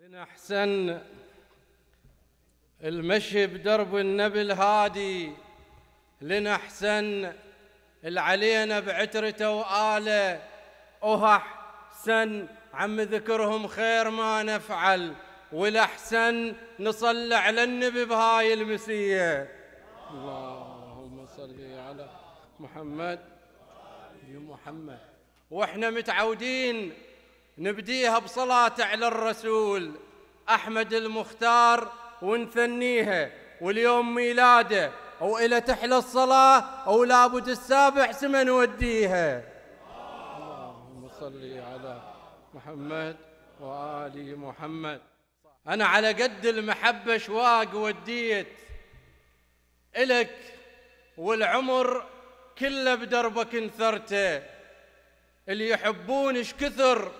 لنحسن المشي بدرب النبي الهادي لنحسن العلينا بعترته وآله أحسن عم ذكرهم خير ما نفعل والأحسن نصلي على النبي بهاي المسية اللهم صل على محمد يا محمد واحنا متعودين نبديها بصلاة على الرسول أحمد المختار ونثنيها واليوم ميلاده أو إلى تحلى الصلاة أو لابد السابع سما نوديها اللهم صل على محمد وآل محمد أنا على قد المحبة شواق وديت إلك والعمر كله بدربك انثرته اللي يحبونش كثر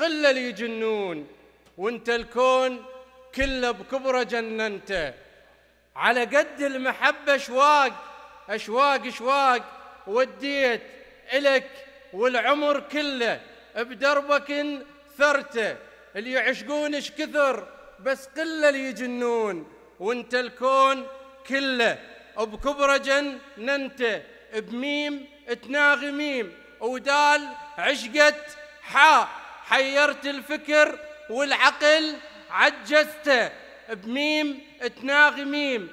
قلة اللي يجنون وانت الكون كله بكبره جننته على قد المحبة اشواق اشواق اشواق وديت الك والعمر كله بدربك ثرته اللي يعشقونش كثر بس قلة اللي يجنون وانت الكون كله بكبره جننته بميم تناغي ميم ودال عشقت حاء حيرت الفكر والعقل عجزته بميم تناغي ميم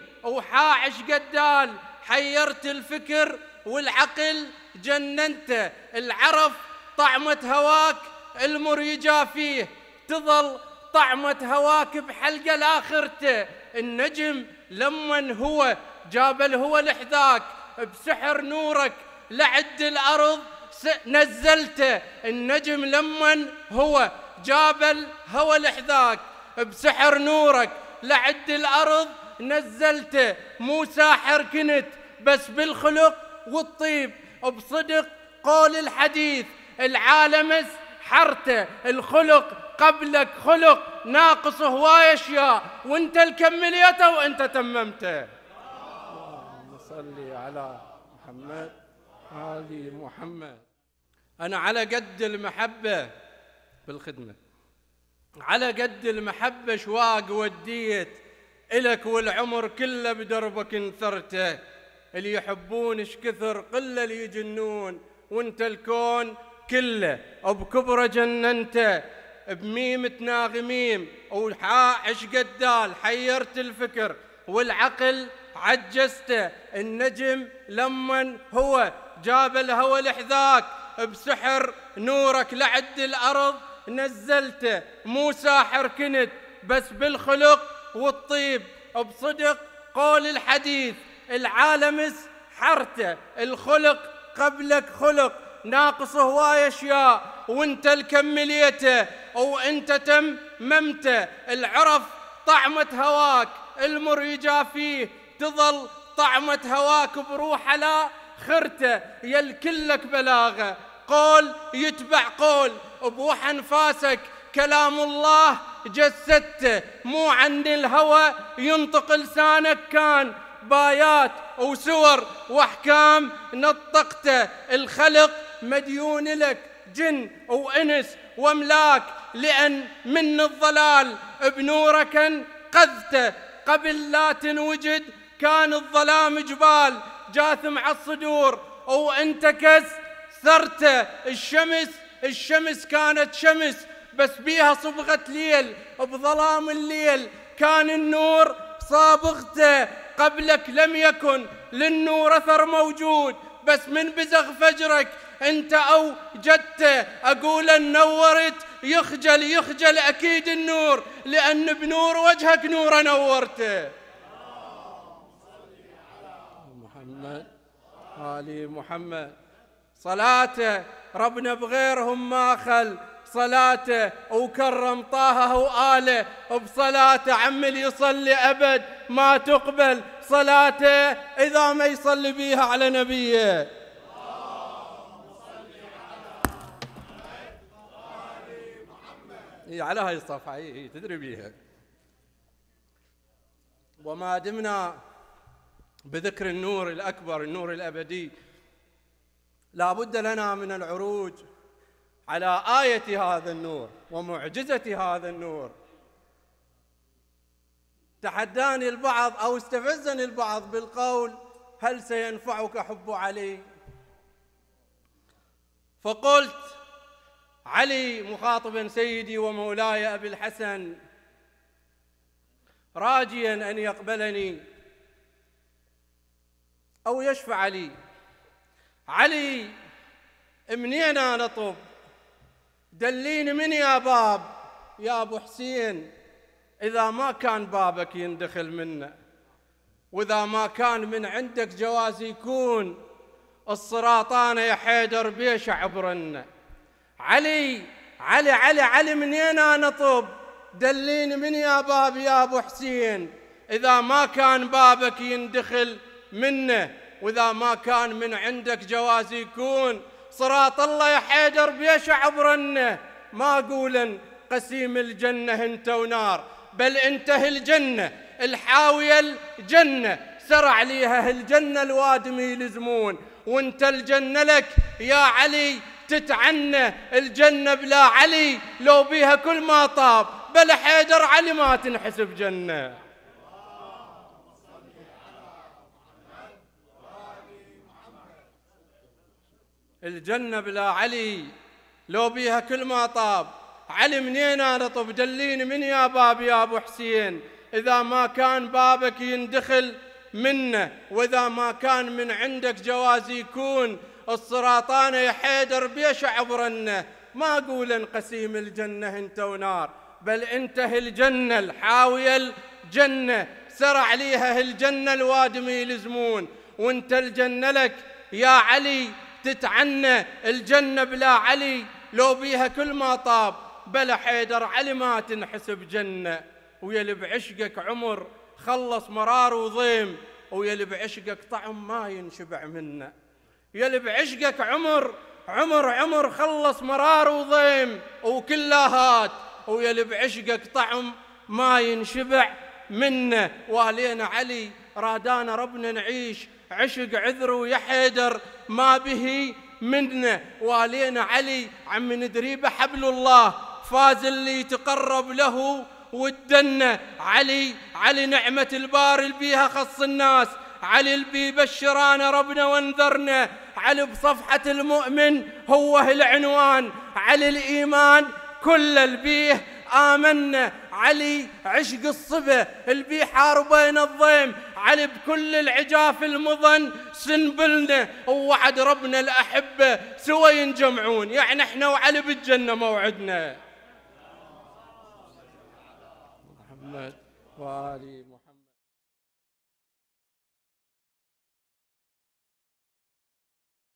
عش قدال حيرت الفكر والعقل جننته العرف طعمة هواك المر فيه تظل طعمة هواك بحلقة لاخرته النجم لمن هو جاب الهوى لحذاك بسحر نورك لعد الأرض نزلته النجم لمن هو جاب الهوى لحذاك بسحر نورك لعد الأرض نزلته مو ساحر كنت بس بالخلق والطيب وبصدق قول الحديث العالمس حرته الخلق قبلك خلق ناقص هواي اشياء وانت الكمليته وانت تممته اللهم صل على محمد هذه محمد أنا على قد المحبة بالخدمة على قد المحبة شواق وديت إلك والعمر كله بدربك انثرته اللي يحبون كثر قلة اللي يجنون وانت الكون كله بكبره جننته بميم تناغميم ميم وحاء عشق دال حيرت الفكر والعقل عجزته النجم لمن هو جاب الهوى لحذاك بسحر نورك لعد الأرض نزلته مو ساحر كنت بس بالخلق والطيب بصدق قول الحديث العالم حرته الخلق قبلك خلق ناقص هواي اشياء وانت الكمليته وانت تم ممته العرف طعمة هواك المر فيه تظل طعمة هواك بروحه لا خرته يلكلك بلاغه قول يتبع قول بوح أنفاسك كلام الله جسدته مو عن الهوى ينطق لسانك كان بايات وسور واحكام نطقته الخلق مديون لك جن وانس واملاك لان من الضلال بنورك انقذته قبل لا تنوجد كان الظلام جبال جاثم على الصدور وانتكست ثرته الشمس الشمس كانت شمس بس بيها صبغة ليل بظلام الليل كان النور صابغته قبلك لم يكن للنور أثر موجود بس من بزغ فجرك انت او جدت اقول نورت يخجل يخجل اكيد النور لان بنور وجهك نور نورته محمد علي محمد صلاته ربنا بغيرهم ما خل صلاته وكرم طه وآله بصلاته عم اللي يصلي أبد ما تقبل صلاته إذا ما يصلي بيها على نبيه هي على هاي الصفحة هي هي تدري بيها وما دمنا بذكر النور الأكبر النور الأبدي لا بد لنا من العروج على آية هذا النور ومعجزة هذا النور تحداني البعض أو استفزني البعض بالقول هل سينفعك حب علي فقلت علي مخاطبا سيدي ومولاي أبي الحسن راجيا أن يقبلني أو يشفع لي علي منين انا طب دليني من يا باب يا ابو حسين اذا ما كان بابك يندخل منه واذا ما كان من عندك جواز يكون الصراطان يا حيدر بيش عبرنا علي علي علي علي منين انا طب دليني من يا باب يا ابو حسين اذا ما كان بابك يندخل منه واذا ما كان من عندك جواز يكون صراط الله يا حيدر بيش عبرنا ما قولا قسيم الجنة انت ونار بل انت الجنة الحاوية الجنة سرع ليها الجنة الوادم يلزمون وانت الجنة لك يا علي تتعنى الجنة بلا علي لو بيها كل ما طاب بل حيدر علي ما تنحسب جنة الجنة بلا علي لو بيها كل ما طاب علي منين انا طب دليني من يا باب يا ابو حسين اذا ما كان بابك يندخل منه واذا ما كان من عندك جواز يكون السرطان يا حيدر بيش عبرنا ما اقول قسيم الجنة انت ونار بل انت الجنة الحاوية الجنة سرع عليها الجنة الوادم يلزمون وانت الجنة لك يا علي تتعنى الجنة بلا علي لو بيها كل ما طاب بلا حيدر علي ما تنحسب جنة ويا اللي بعشقك عمر خلص مرار وضيم ويا اللي بعشقك طعم ما ينشبع منه يا اللي بعشقك عمر عمر عمر خلص مرار وضيم وكلاهات ويا اللي بعشقك طعم ما ينشبع منه وهلينا علي رادانا ربنا نعيش عشق عذر ويا حيدر ما به منا والينا علي عم ندريبه حبل الله فاز اللي تقرب له ودنا علي علي نعمة البار اللي بيها خص الناس علي اللي بيبشرانا ربنا وانذرنا علي بصفحة المؤمن هو العنوان علي الإيمان كل البيه آمنا علي عشق الصبا البي حاربين الضيم علي بكل العجاف المضن سنبلنا ووعد ربنا الأحبة سوى ينجمعون يعني احنا وعلي بالجنة موعدنا محمد وعلي محمد